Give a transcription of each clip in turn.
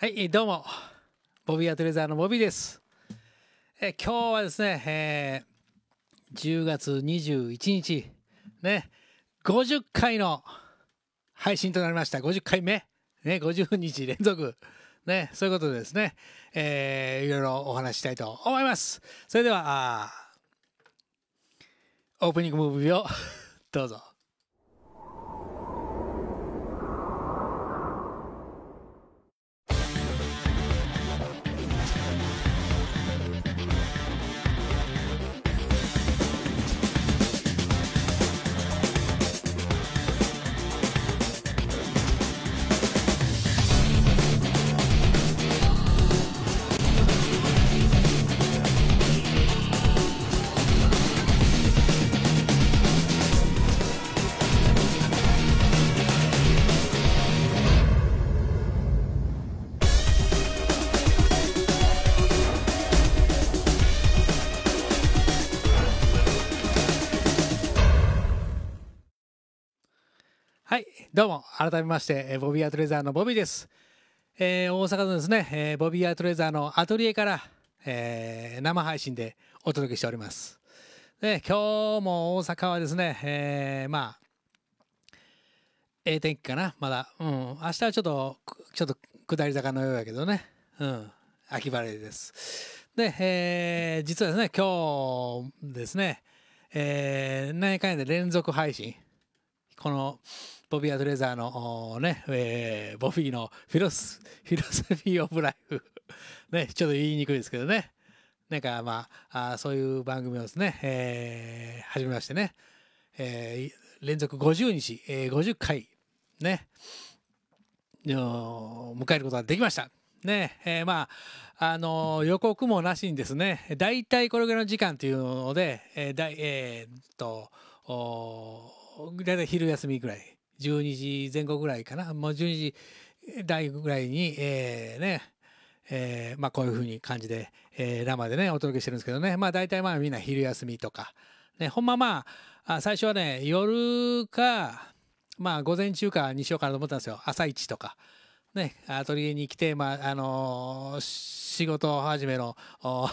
はい、どうも。ボビーアトレザーのボビーです。え今日はですね、えー、10月21日、ね、50回の配信となりました。50回目。ね、50日連続。ね、そういうことでですね、えー、いろいろお話したいと思います。それでは、オープニングムービーを どうぞ。どうも改めましてボビーアートレザーのボビーです、えー、大阪のですね、えー、ボビーアートレザーのアトリエから、えー、生配信でお届けしておりますで今日も大阪はですね、えー、まあええ天気かなまだうん明日はちょっとちょっと下り坂のようやけどねうん秋晴れですで、えー、実はですね今日ですねえー、何回で連続配信このボビアドレザーのね、えー、ボフィーのフィロス、フィロソフィー・オブ・ライフ ね、ちょっと言いにくいですけどね。なんかまあ、あそういう番組をですね、えー、始めましてね、えー、連続50日、えー、50回、ね、迎えることができました。ね、えー、まあ、あのー、予告もなしにですね、大体これぐらいの時間というので、えー、だい、えー、っと、お大体昼休みぐらい12時前後ぐらいかなもう12時台ぐらいに、えー、ねえー、まあこういうふうに感じで、えー、生でねお届けしてるんですけどねまあ大体まあみんな昼休みとか、ね、ほんままあ最初はね夜かまあ午前中かにしようかなと思ったんですよ朝一とか。ね、アトリエに来て、まああのー、仕事始めの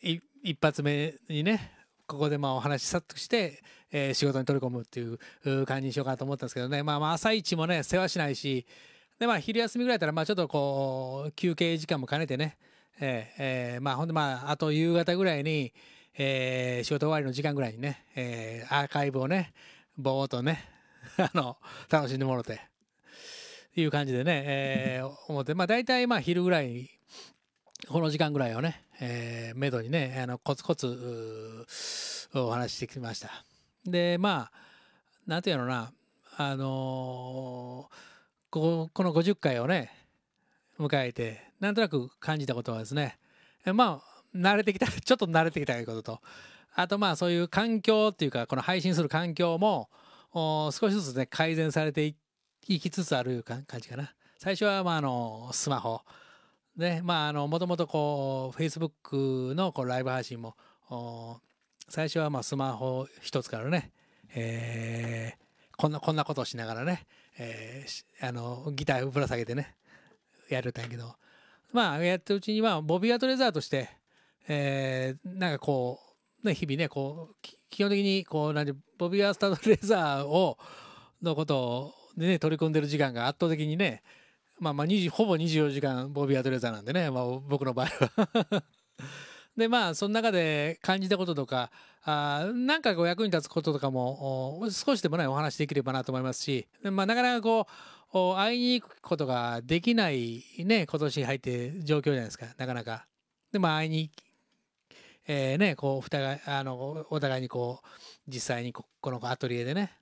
一発目にねここでまあお話しさっとして、えー、仕事に取り込むっていう感じにしようかなと思ったんですけどね、まあ、まあ朝一もね世話しないしでまあ昼休みぐらいだったらまあちょっとこう休憩時間も兼ねてね、えーえー、まあほんでまああと夕方ぐらいに、えー、仕事終わりの時間ぐらいにね、えー、アーカイブをねぼーっとね あの楽しんでもろて。いう感じでね、えー、思って、まあ大体まあ昼ぐらい、この時間ぐらいをね、えー、めどにねあのコツコツお話ししてきましたでまあ何て言うのなあのー、ここの50回をね迎えてなんとなく感じたことはですねまあ慣れてきた ちょっと慣れてきたということとあとまあそういう環境っていうかこの配信する環境も少しずつね改善されていきつつある感じかな最初はまああのスマホね、まあ、あの、もともとこう、Facebook のこうライブ配信も、最初はまあスマホ一つからね、えー、こんな、こんなことをしながらね、えー、あの、ギターぶら下げてね、やるたんやけど、まあ、やってるうちには、ボビーアトレザーとして、えー、なんかこう、ね、日々ね、こう、基本的に、こう、なんで、ボビーアスタートレザーを、のことを、ね、取り組んでる時間が圧倒的にね、まあまあほぼ24時間ボビー・アドレザーなんでね、まあ、僕の場合は でまあその中で感じたこととかあなんかこう役に立つこととかも少しでもねお話できればなと思いますし、まあ、なかなかこう会いに行くことができないね今年に入って状況じゃないですかなかなか。でまあ会いにえーね、こうお互いあのお互いにこう実際にここのアトリエでね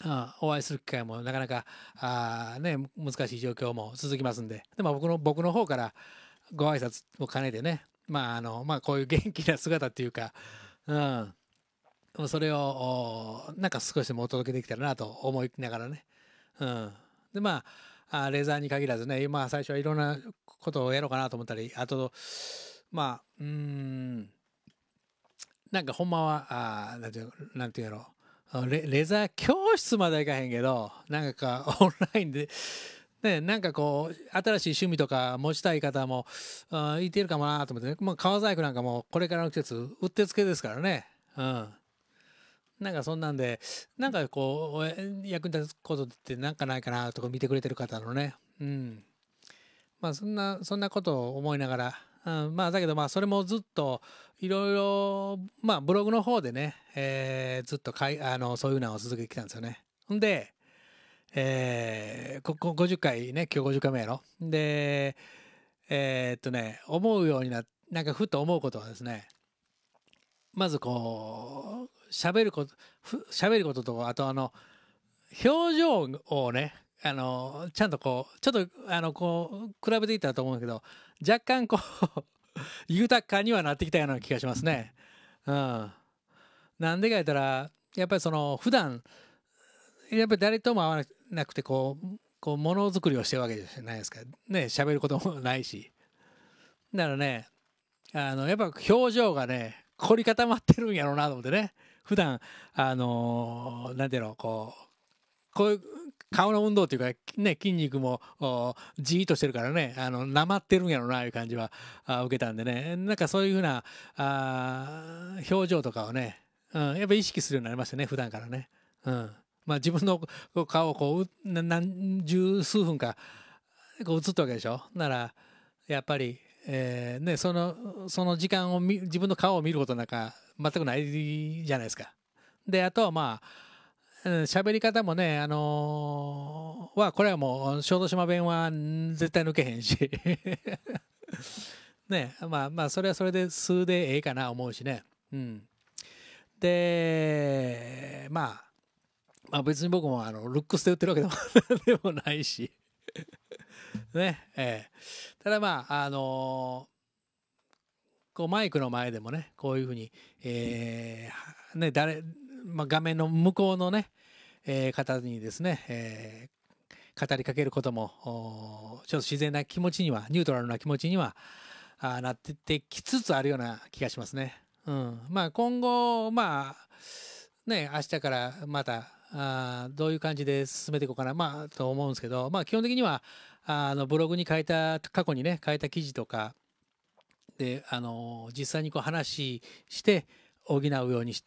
あお会いする機会もなかなかあ、ね、難しい状況も続きますんで、でも僕の僕の方からご挨拶を兼ねてね、まああのまあ、こういう元気な姿っていうか、うん、それをなんか少しでもお届けできたらなと思いながらね。うん、でまああレーザーに限らずね、まあ、最初はいろんなことをやろうかなと思ったりあとまあうんなんかほんまはあなんていうなんていうやろうレレザー教室まではいかへんけどなんか オンラインで、ね、なんかこう新しい趣味とか持ちたい方もあいてるかもなと思ってね、ねまあ、革細工なんかもこれからの季節うってつけですからね。うんなんかそんなんで、なんかこう、役に立つことってなんかないかなとか見てくれてる方のね。うん。まあそんな、そんなことを思いながら、うん、まあだけどまあそれもずっといろいろまあブログの方でね、えー、ずっとかいあのそういうのを続けてきたんですよね。で、えー、ここ50回ね今日50回目やろ。でえー、っとね思うようにななんかふと思うことはですねまずこう喋ること喋ることとあとあの表情をねあのちゃんとこうちょっとあのこう比べていったと思うんだけど若干こう 豊かにはなってきたような気がしますね。うん。なんでか言ったら、やっぱりその普段、やっぱり誰とも会わなくてこう、こう、ものづくりをしてるわけじゃないですか。ね、喋ることもないし。だからね、あの、やっぱ表情がね、凝り固まってるんやろうなと思ってね。普段、あの何なんていうの、こう、こういう顔の運動っていうか、ね、筋肉もじーっとしてるからね、あの、なまってるんやろな、いう感じは受けたんでね、なんかそういうふうな、あ表情とかをね、うん、やっぱ意識するようになりましたね、普段からね。うん。まあ自分の顔をこう、何十数分か、こう映ったわけでしょ。なら、やっぱり、えー、ね、その、その時間を自分の顔を見ることなんか全くないじゃないですか。で、あとはまあ、喋り方もね、あのー、は、これはもう、小豆島弁は絶対抜けへんし ね、まあまあ、それはそれで数でええかな思うしね。うん。で、まあ、まあ別に僕もあの、ルックスで売ってるわけでも でもないし ね、ええただまあ、あのーこうマイクの前でもねこういうふうに、えーね、誰まあ、画面の向こうのね、えー、方にですね、えー、語りかけることもちょっと自然な気持ちにはニュートラルな気持ちにはあなっててきつつあるような気がしますね。うん、まあ今後まあね明日からまたあどういう感じで進めていこうかな、まあ、と思うんですけど、まあ、基本的にはあのブログに書いた過去にね書いた記事とかで、あの実際にこう話して補うようにし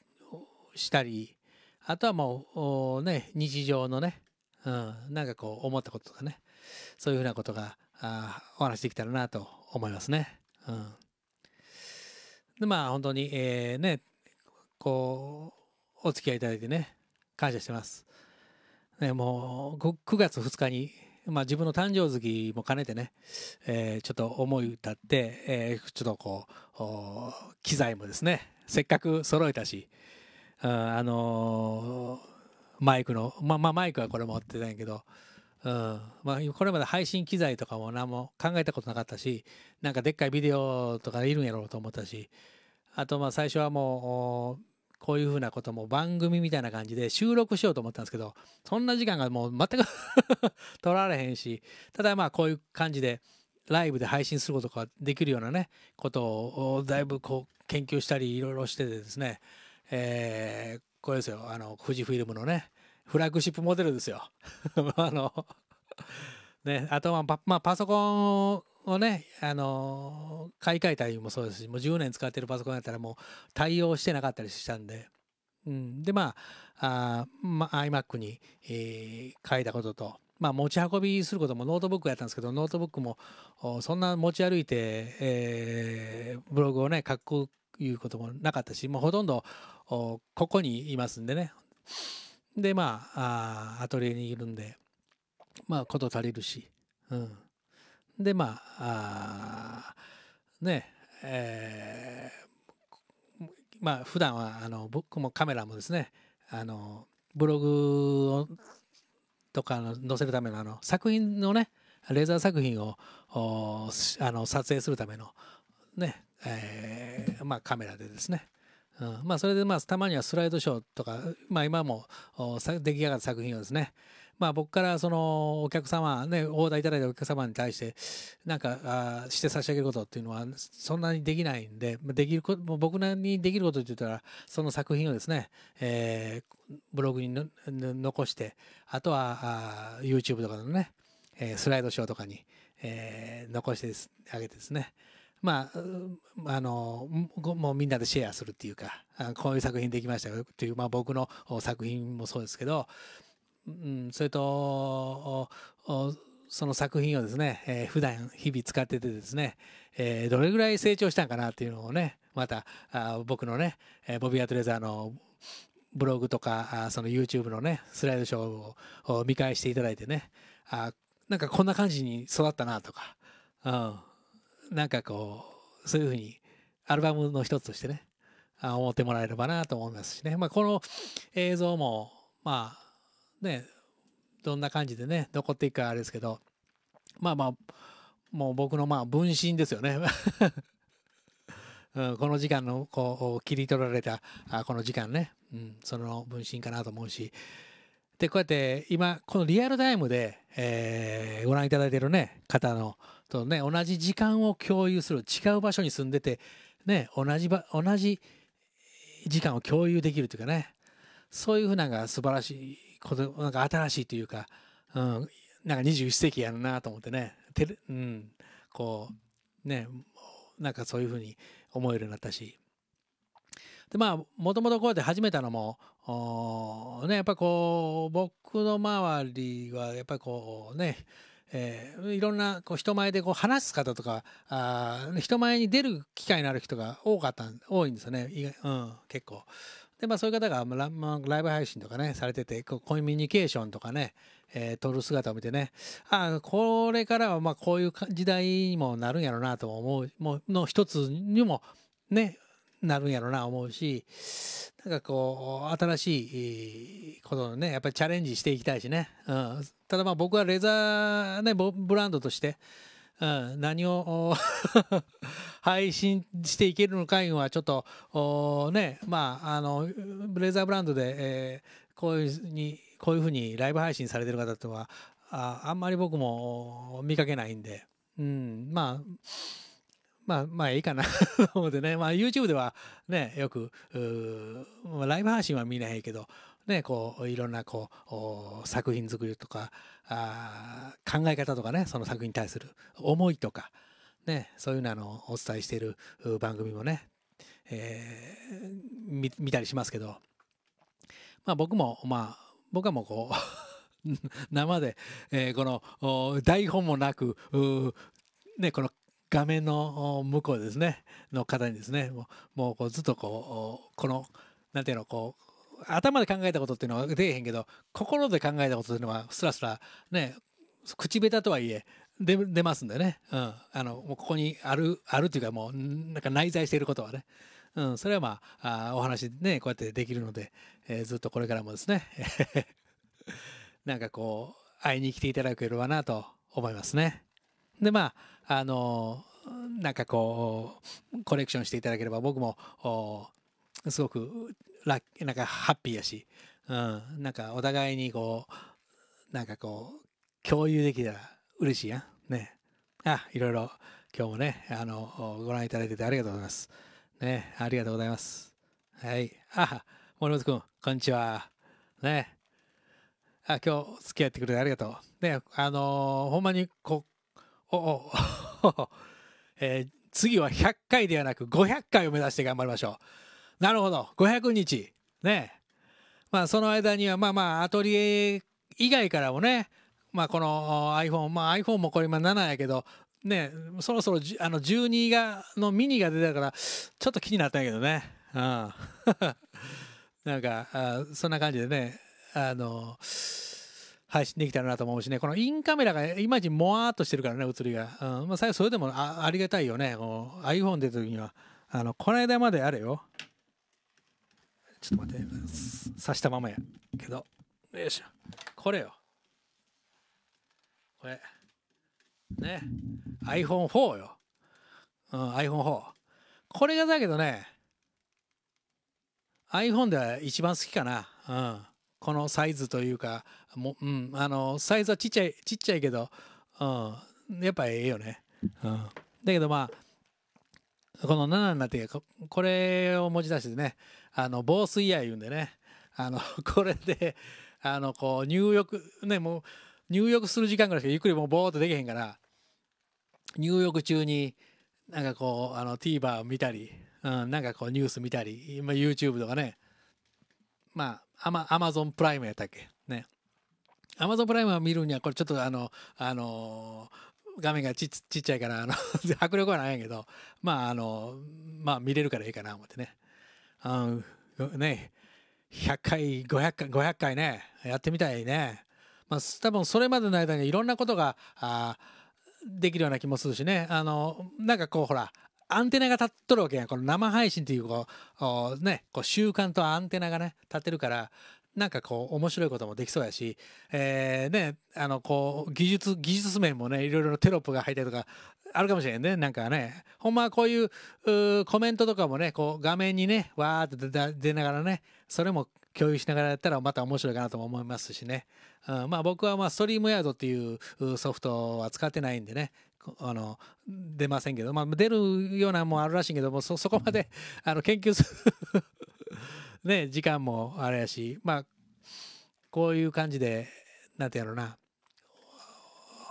したりあとはもうね日常のね、うん、なんかこう思ったこととかねそういうふうなことがあお話できたらなと思いますね。うん、でまあ本当に、えー、ねこうお付き合いいただいてね感謝してます。ね、もう 9, 9月2日に、まあ、自分の誕生月も兼ねてね、えー、ちょっと思い歌って、えー、ちょっとこう機材もですねせっかく揃えたし、あ、あのー、マイクの、ま、まあ、マイクはこれ持ってたんやけど、うんまあ、これまで配信機材とかも何も考えたことなかったし、なんかでっかいビデオとかいるんやろうと思ったし、あとまあ最初はもう、こういうふうなことも番組みたいな感じで収録しようと思ったんですけど、そんな時間がもう全く 取られへんし、ただまあこういう感じで、ライブで配信することができるようなね、ことをだいぶこう研究したりいろいろしててですね、えー、これですよあの富士フィルムのねフラッグシップモデルですよ あのねあとはパ,、まあ、パソコンをねあの買い替えたりもそうですしもう10年使ってるパソコンだったらもう対応してなかったりしたんで、うん、でまああ、まあ、iMac に、えー、変えたことと。まあ、持ち運びすることもノートブックやったんですけどノートブックもそんな持ち歩いて、えー、ブログをね書くいうこともなかったしもうほとんどここにいますんでねでまあアトリエにいるんでまあ事足りるし、うん、でまあねえー、まあ普段はあの僕もカメラもですねあのブログをとかの載せるためのあの作品のねレーザー作品をあの撮影するためのね、えー、まあカメラでですねうん、まあそれでまあたまにはスライドショーとか、まあ、今も出来上がった作品をですねまあ僕からそのお客様ねオーダーいただいたお客様に対してなんかあして差し上げることっていうのはそんなにできないんでできるこ僕なりにできることって言ったらその作品をですね、えー、ブログに残してあとはあ YouTube とかのね、えー、スライドショーとかに、えー、残してあげてですねまあ、あの、もうみんなでシェアするっていうか、こういう作品できましたよっていう、まあ僕の作品もそうですけど、うん、それと、その作品をですね、えー、普段日々使っててですね、えー、どれぐらい成長したんかなっていうのをね、また、あ僕のね、ボビー・アトレザーのブログとか、あその YouTube のね、スライドショーを見返していただいてね、あなんかこんな感じに育ったなとか、うん、なんかこうそういうふうにアルバムの一つとしてね思ってもらえればなと思いますしね、まあ、この映像もまあねどんな感じでね残っていくかあれですけどまあまあもう僕のまあ分身ですよね うん、この時間のこう切り取られたあこの時間ね、うん、その分身かなと思うしでこうやって今このリアルタイムで、えー、ご覧いただいてるね方のとね、同じ時間を共有する、違う場所に住んでて、ね、同じ場同じ時間を共有できるというかね、そういうふうなんか素晴らしいこと、なんか新しいというか、うん、なんか21世紀やるなと思ってね、てる、うん、こう、ね、なんかそういうふうに思えるようになったし。で、まあ、もともとこうやって始めたのも、ね、やっぱこう、僕の周りは、やっぱりこうね、えー、いろんなこう人前でこう話す方とかあ人前に出る機会のある人が多かった多いんですよね、うん、結構。でまあそういう方が、まあ、ライブ配信とかねされててこうコミュニケーションとかね、えー、撮る姿を見てねあこれからはまあこういう時代にもなるんやろうなと思うもの一つにもねなるんやろな思うしなんかこう新しいことのねやっぱりチャレンジしていきたいしね、うん、ただまあ僕はレザー、ね、ブランドとして、うん、何を 配信していけるのかいうのはちょっとねまああのレザーブランドで、えー、こういうふうにこういうふうにライブ配信されてる方とはああんまり僕も見かけないんで、うん、まあまあ、まあいいかなと 思ってね、まあ YouTube ではね、よく、うライブ配信は見ないけど、ね、こう、いろんなこう、作品作りとか、あ考え方とかね、その作品に対する思いとか、ね、そういうのあのお伝えしている番組もね、えー、見見たりしますけど、まあ僕も、まあ、僕はもうこう 生で、えー、この台本もなく、ね、この画面の向こうですねの方にですねもうこうずっとこうこの何ていうのこう頭で考えたことっていうのは出えへんけど心で考えたことっていうのはすらすらね口下手とはいえ出出ますんでね、うん、あのもうここにあるあるというかもうなんか内在していることはね、うん、それはまああお話ねこうやってできるので、えー、ずっとこれからもですね なんかこう会いに来ていただければなと思いますね。でまああのなんかこうコレクションしていただければ僕もすごくラッなんかハッピーやし、うん、なんかお互いにこうなんかこう共有できたら嬉しいやんねあいろいろ今日もねあのご覧いただいててありがとうございますねありがとうございますはいあ森本君こんにちはねあ今日付き合ってくれてありがとうねあのー、ほんまにこおえー、次は100回ではなく500回を目指して頑張りましょう。なるほど。500日。ね。まあ、その間には、まあまあ、アトリエ以外からもね、まあ、この iPhone、まあ、iPhone もこれ今7やけど、ね、そろそろあの12がのミニが出たから、ちょっと気になったんやけどね。うん。なんかあ、そんな感じでね、あのー配信できたらなと思うしね、このインカメラがいまいちもわーっとしてるからね、映りが。うん、まあ、それでもあありがたいよね、こ iPhone 出た時には。あの、この間まであれよ。ちょっと待って、刺したままやけど。よいしょ。これよ。これ。ね。iPhone4 よ。うん、iPhone4。これがだけどね、iPhone では一番好きかな。うん。このサイズというかもう、うん、あのサイズはちっちゃいちっちゃいけど、うん、やっぱええよね、うん、だけどまあこの7になってこれを持ち出してねあの防水や言うんでねあの これであのこう入浴ねもう入浴する時間ぐらいしかゆっくりもうボーっとできへんから入浴中になんかこうあの TVer 見たり、うん、なんかこうニュース見たりあ、YouTube とかねまあアマ、アマゾンプライムやったっけね。アマゾンプライムを見るには、これちょっとあの、あのー、画面がちちっちゃいから、あの 迫力はないんやけど、まあ、あのまあ、見れるからいいかな、思ってね。あの、ね、100回、500回、500回ね、やってみたいね。まあ、多分それまでの間にいろんなことが、あできるような気もするしね。あの、なんかこう、ほら、アンテナが立っとるわけやこの生配信っていうこうねこう習慣とアンテナがね立ってるからなんかこう面白いこともできそうやし、えー、ねあのこう技術技術面もねいろいろテロップが入ったりとかあるかもしれんねなんかねほんまこういうコメントとかもねこう画面にねわーって出ながらねそれも共有しながらやったらまた面白いかなとも思いますしね。うん、まあ僕はまあストリームヤードっていうソフトは使ってないんでね、あの出ませんけど、まあ、出るようなもあるらしいけどもそそこまであの研究する ね、時間もあれやしまあこういう感じでなんてやろうな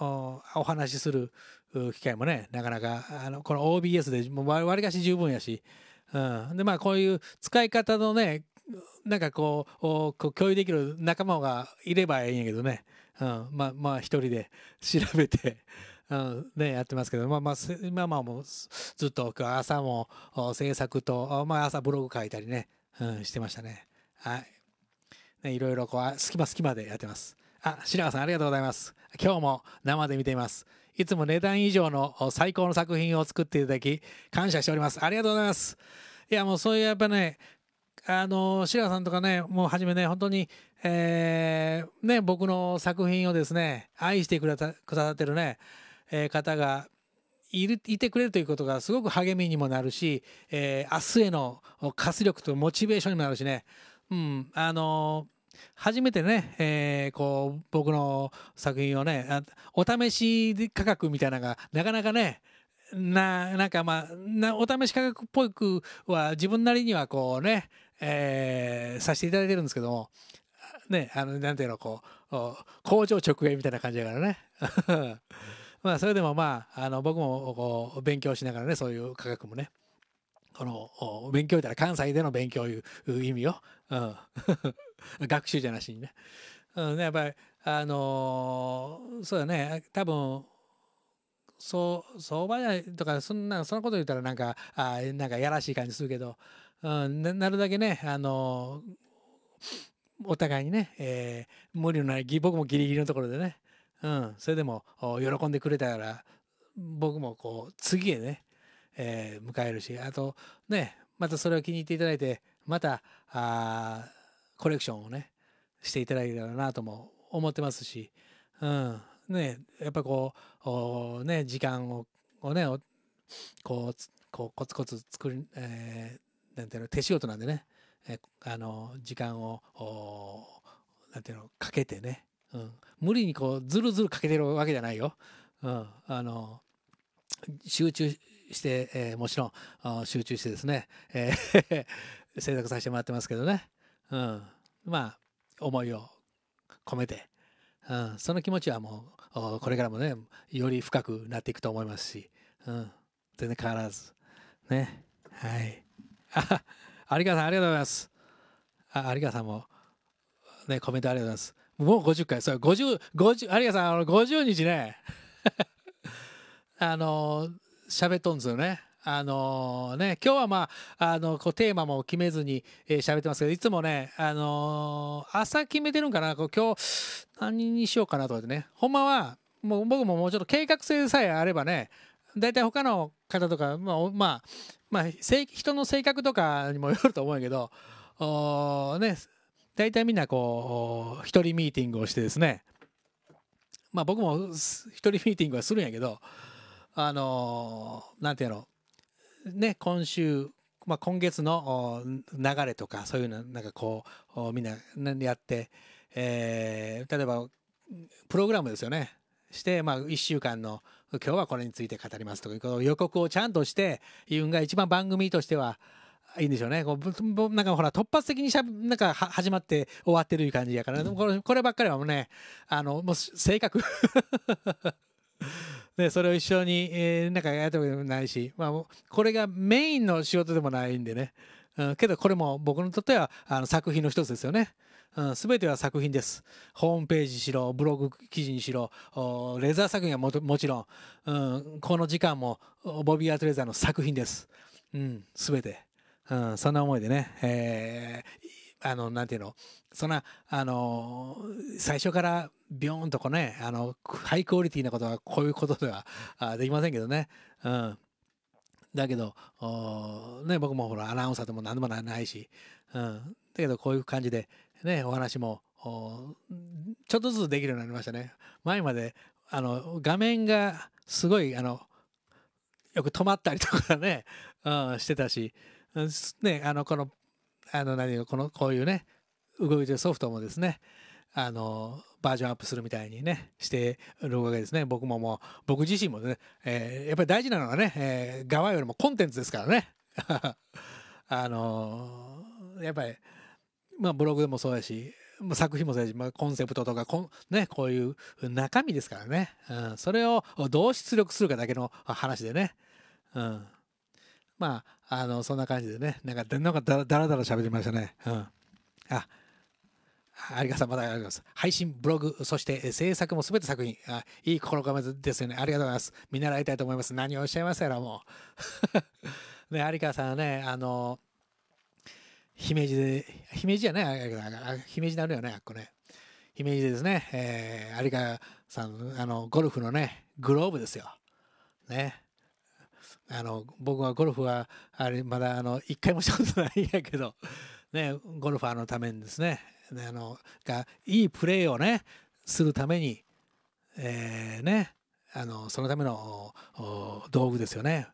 おお話しする機会もねなかなかあのこの OBS でもう割りかし十分やし、うん、でまあこういう使い方のねなんかこう共有できる仲間がいればええんやけどね、うん、まあまあ一人で調べてうん、ね、やってますけど、まあまあ、今まあもうずっと朝も制作と、まあ朝ブログ書いたりね、うん、してましたね。はい。ね、いろいろこう、隙間隙間でやってます。あ、白川さんありがとうございます。今日も生で見ています。いつも値段以上の最高の作品を作っていただき、感謝しております。ありがとうございます。いや、もうそういうやっぱね、あの白川さんとかねもう初めね本当に、えー、ね、僕の作品をですね愛してくださってるね、えー、方がいるいてくれるということがすごく励みにもなるし、えー、明日への活力とモチベーションにもなるしね、うんあの初めてね、えー、こう僕の作品をねお試し価格みたいなのがなかなかねななんかまあお試し価格っぽくは自分なりにはこうねえー、させていただいてるんですけども、ね、あの、なんていうの、こう、工場直営みたいな感じだからね。まあ、それでもまあ、あの、僕もこう、勉強しながらね、そういう科学もね、この、勉強ったら関西での勉強いう意味を、うん、学習じゃなしにね。うん、ね、やっぱり、あのー、そうだね、多分、そう、相場とか、そんな、そんなこと言ったらなんか、あなんかやらしい感じするけど、なるだけね、あのお互いにね、えー、無理のない僕もギリギリのところでね、うん、それでも喜んでくれたから僕もこう次へね、えー、迎えるしあとねまたそれを気に入っていただいてまたあコレクションをねしていただけたらなとも思ってますし、うんね、やっぱこうね、時間をねこうこうコツコツ作り、えーなんていうの手仕事なんでね、えあの時間をなんていうのかけてね、うん、無理にこうずるずるかけてるわけじゃないよ。うん、あの集中して、えー、もちろん集中してですね、えー 制作させてもらってますけどね、うん、まあ思いを込めて、うん、その気持ちはもうこれからもねより深くなっていくと思いますし、うん、全然変わらずねはい。あ、有川さん、ありがとうございます。あ、有川さんも、ね、コメントありがとうございます。もう五十回、そう、50、50、有川さん、あの、五十日ね、あの、喋っとんですよね。あのね、今日はまあ、あの、こうテーマも決めずに喋、えー、ってますけど、いつもね、あのー、朝決めてるんかな、こう今日何にしようかなとかってね、ほんまは、もう僕ももうちょっと計画性さえあればね、大体他の方とか、まあ、まあ、まあ、人の性格とかにもよると思うんやけど、おね、大体みんなこう、一人ミーティングをしてですね、まあ僕も一人ミーティングはするんやけど、あのー、なんてろうの、ね、今週、まあ、今月の流れとかそういうのなんかこうみんなやって、えー、例えばプログラムですよねして、まあ、1週間の今日はこれについて語りますというこの予告をちゃんとしてユンが一番番組としてはいいんでしょうねこうなんかほら突発的にしゃなんか始まって終わってるいう感じやから、ね、これこればっかりはもうねあのもう性格で それを一緒に、えー、なんかやったこともないし、まあ、これがメインの仕事でもないんでね、うん、けどこれも僕にとってはあの作品の一つですよね。うん、全ては作品です。ホームページしろ、ブログ記事にしろ、レザー作品はももちろん、うん、この時間もボビー・アートレザーの作品です。うん、全て。うん、そんな思いでね、えー、あの、なんていうの、そんな、あの最初からビョーンとこね、あの、ハイクオリティなことはこういうことではできませんけどね。うん。だけど、ね、僕もほら、アナウンサーでも何でもないし、うん。だけど、こういう感じで、ね、お話もちょっとずつできるようになりましたね。前まであの画面がすごいあのよく止まったりとかね、うん、してたし、ね、あのこのあの何このこういうね動いてるソフトもですねあのバージョンアップするみたいにねしてるわけですね僕ももう僕自身もね、えー、やっぱり大事なのはね、えー、側よりもコンテンツですからね あのー、やっぱりまあ、ブログでもそうやし、まあ、作品もそうやし、まあ、コンセプトとかこ、ね、こういう中身ですからね、うん、それをどう出力するかだけの話でね、うん、まああのそんな感じでねなんかなんかだだらだら喋りましたね、うん、あありがとうございます。配信、ブログ、そして制作もすべて作品。あいい心構えですよね。ありがとうございます。見習いたいと思います。何をおっしゃいますやら、もう。ね、有川さんはね、あの、姫路で、姫路じゃない姫路になるよね、あっこね。姫路ですね、えー、有川さん、あの、ゴルフのね、グローブですよ。ね。あの、僕はゴルフは、あれ、まだ、あの、一回もしたことないんやけど、ね、ゴルファーのためにですね、ねあの、が、いいプレーをね、するために、えー、ね、あの、そのための道具ですよね。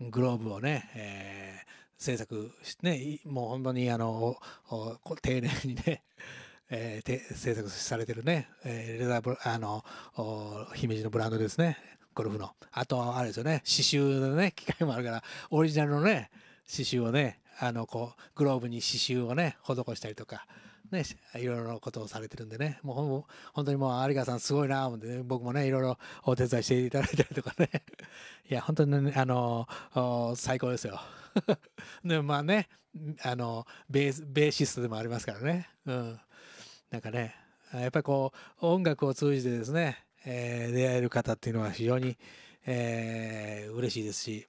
グローブをね、えー制作ね、もう本当にあの、丁寧にね、えー、制作されてるね、えー、レザーブ、あの、姫路のブランドですね、ゴルフの。あと、あれですよね、刺繍のね、機械もあるから、オリジナルのね、刺繍をね、あの、こう、グローブに刺繍をね、施したりとか、ね、いろいろなことをされてるんでね、もう本当にもう有川さんすごいなぁ思って、ね、僕もね、いろいろお手伝いしていただいたりとかね。いや、本当に、ね、あの、最高ですよ。でまあね、あの、ベース、ベーシストでもありますからね。うん。なんかね、やっぱりこう、音楽を通じてですね、えー、出会える方っていうのは非常に、えー、嬉しいですし、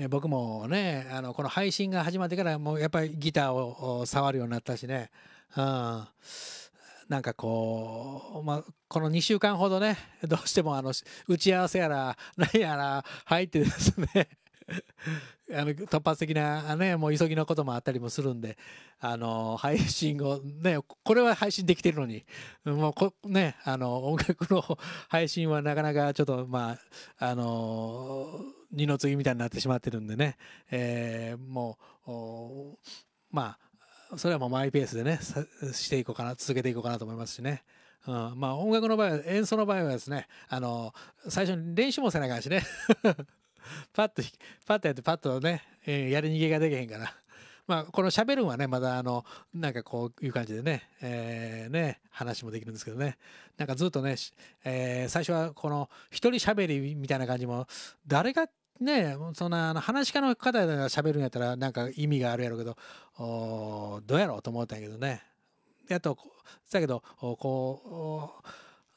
え僕もねあのこの配信が始まってからもうやっぱりギターを触るようになったしね、うん、なんかこう、まあ、この2週間ほどねどうしてもあの打ち合わせやら何やら入ってですね あの突発的な、ね、もう急ぎのこともあったりもするんで、あの配信を、ね、これは配信できてるのに、もうこね、あの音楽の配信はなかなかちょっと、まあ、あの二の次みたいになってしまってるんでね、えー、もうまあそれはもうマイペースでねしていこうかな続けていこうかなと思いますしね。うん、まあ音楽の場合は演奏の場合はですねあの最初に練習もせないからしね パッとパッとやってパッとね、えー、やり逃げができへんからまあこのべるんはねまだあのなんかこういう感じでね,、えね、話もできるんですけどねなんかずっとね、え最初はこの一人しゃべりみたいな感じも誰がねそんなあの話し家の方が喋るんやったらなんか意味があるやろうけどおどうやろうと思ったんやけどねやっとだけどこう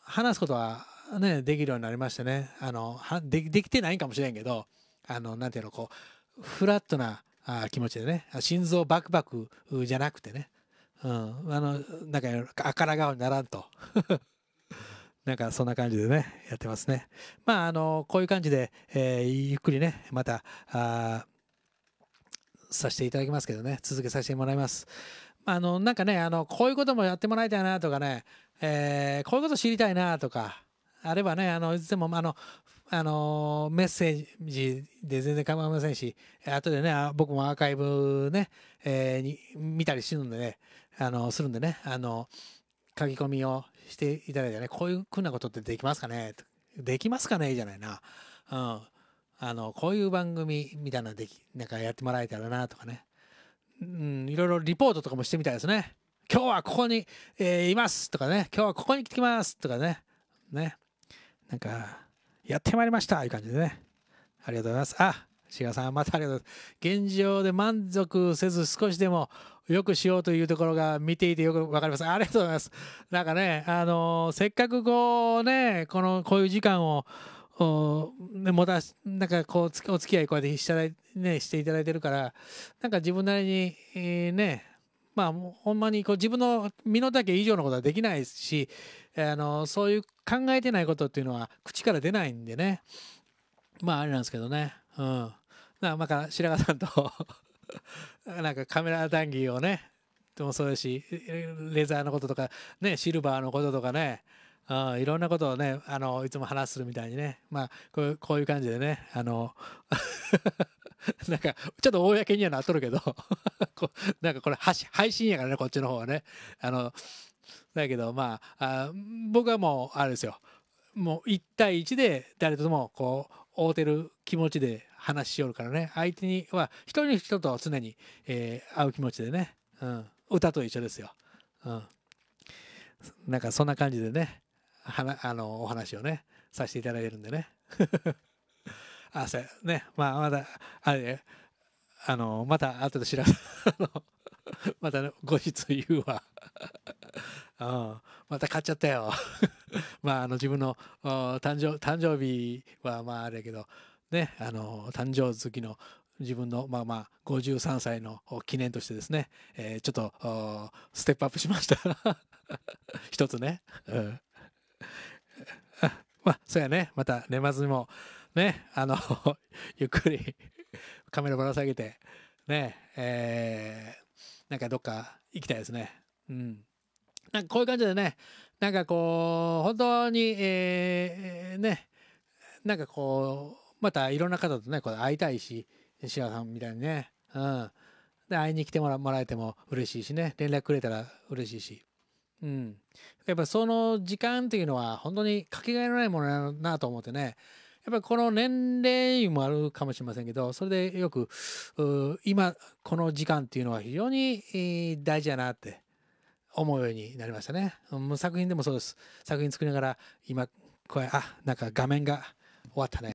話すことはねできるようになりましてねあのでできてないんかもしれんけどあのなんていうのこうフラットなあ気持ちでね心臓バクバクじゃなくてね、うん、あのなんかあから顔にならんとなんかそんな感じでね、やってますね。まあ、あの、こういう感じで、えー、ゆっくりね、また、あさせていただきますけどね、続けさせてもらいます。あの、なんかね、あの、こういうこともやってもらいたいなとかね、えー、こういうこと知りたいなとか、あればね、あの、いつでも、あの、あのメッセージで全然構いませんし、後でね、僕もアーカイブね、えー、に見たりするんでね、あの、するんでね、あの、書き込みをしていただいてね、こういうふうなことってできますかねできますかねじゃないな。うん。あの、こういう番組みたいなでき、なんかやってもらえたらなとかね。うん、いろいろリポートとかもしてみたいですね。今日はここに、えー、いますとかね。今日はここに来てきますとかね。ね。なんか、やってまいりましたいう感じでね。ありがとうございます。あ、志賀さん、またありがとうございます。現状で満足せず少しでもよくしようというところが見ていてよく分かります。ありがとうございます。なんかね、あのせっかくこうね、この、こういう時間を、おもたなんかこうお付き合いこうやってしたら、ね、していただいてるからなんか自分なりに、えー、ねまあほんまにこう自分の身の丈以上のことはできないしあのそういう考えてないことっていうのは口から出ないんでねまああれなんですけどねうんだから白髪さんと なんかカメラ談義をね、でもそうだし、レザーのこととか、ね、シルバーのこととかね、うん、いろんなことをね、あの、いつも話するみたいにね、まあ、こういう、こういう感じでね、あの、なんか、ちょっと公にはなっとるけど こなんかこれ、配信やからね、こっちの方はね。あの、だけど、まあ、あ僕はもう、あれですよ。もう1対1で誰ともこう会うてる気持ちで話しよるからね相手には一人人と常に、えー、会う気持ちでね、うん、歌と一緒ですよ、うん、なんかそんな感じでねはなあのお話をねさせていただいてるんでね あそうねまあまだあれあのまた後で調べ また、ね、後日言うわあ あまた買っちゃったよ まあ、あの、自分の誕生、誕生日はまああれやけど、ね、あの、誕生月の自分の、まあまあ、53歳の記念としてですね、えー、ちょっと、ステップアップしました 一つね。うん。まあ、そうやね。また年末にも、ね、あのゆっくりカメラぶら下げて、ね、えー、なんかどっか行きたいですね。うん。なんかこういう感じでね、なんかこう、本当に、えー、ね、なんかこう、またいろんな方とね、これ会いたいし、シアさんみたいにね、うん。で、会いに来てもらもらえても嬉しいしね、連絡くれたら嬉しいし。うん。やっぱその時間っていうのは本当にかけがえのないものだなと思ってね、やっぱりこの年齢もあるかもしれませんけど、それでよく、今、この時間っていうのは非常に大事だなって。思うようになりましたね。もう作品でもそうです。作品作りながら今、これ、あ、なんか画面が終わったね。